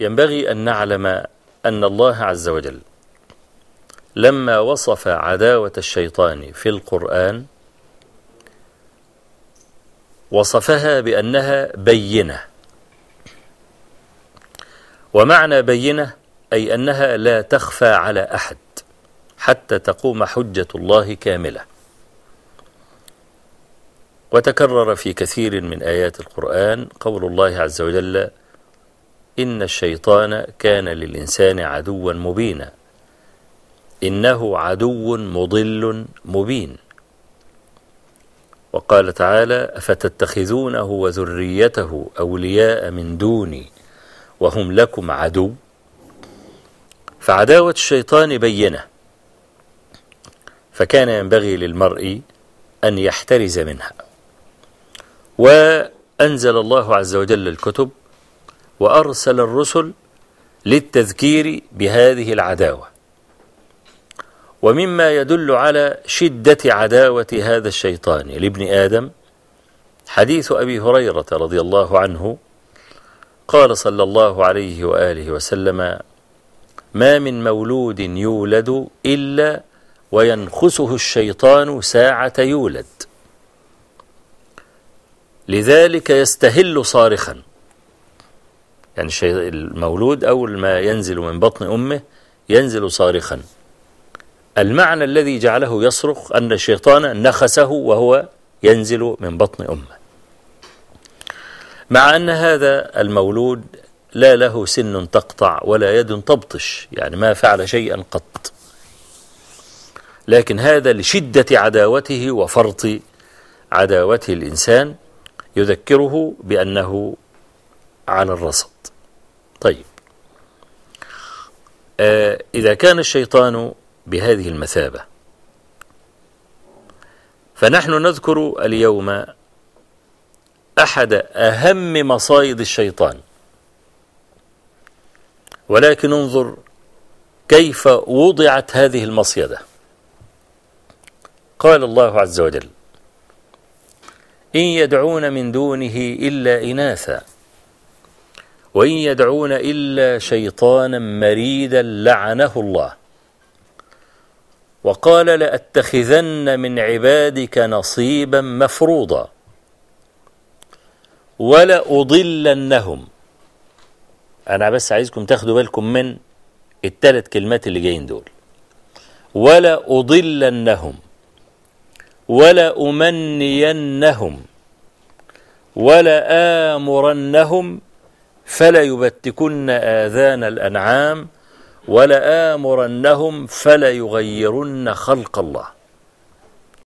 ينبغي أن نعلم أن الله عز وجل لما وصف عداوة الشيطان في القرآن وصفها بأنها بينة ومعنى بينة أي أنها لا تخفى على أحد حتى تقوم حجة الله كاملة وتكرر في كثير من آيات القرآن قول الله عز وجل إن الشيطان كان للإنسان عدوا مبينا إنه عدو مضل مبين وقال تعالى أفتتخذونه وذريته أولياء من دوني وهم لكم عدو فعداوة الشيطان بينة فكان ينبغي للمرء أن يحترز منها وأنزل الله عز وجل الكتب وأرسل الرسل للتذكير بهذه العداوة ومما يدل على شدة عداوة هذا الشيطان لابن آدم حديث أبي هريرة رضي الله عنه قال صلى الله عليه وآله وسلم ما من مولود يولد إلا وينخسه الشيطان ساعة يولد لذلك يستهل صارخا يعني المولود أول ما ينزل من بطن أمه ينزل صارخا المعنى الذي جعله يصرخ أن الشيطان نخسه وهو ينزل من بطن أمه مع أن هذا المولود لا له سن تقطع ولا يد تبطش يعني ما فعل شيئا قط لكن هذا لشدة عداوته وفرط عداوته الإنسان يذكره بأنه على الرصد طيب آه إذا كان الشيطان بهذه المثابة فنحن نذكر اليوم أحد أهم مصايد الشيطان ولكن انظر كيف وضعت هذه المصيدة قال الله عز وجل إن يدعون من دونه إلا إناثا وإن يدعون إلا شيطانا مريدا لعنه الله وقال لأتخذن من عبادك نصيبا مفروضا ولأضلنهم أنا بس عايزكم تاخدوا بالكم من التلات كلمات اللي جايين دول ولأضلنهم ولأمنينهم ولآمرنهم فلا يبتكن آذان الأنعام ولآمرنهم فلا يغيرن خلق الله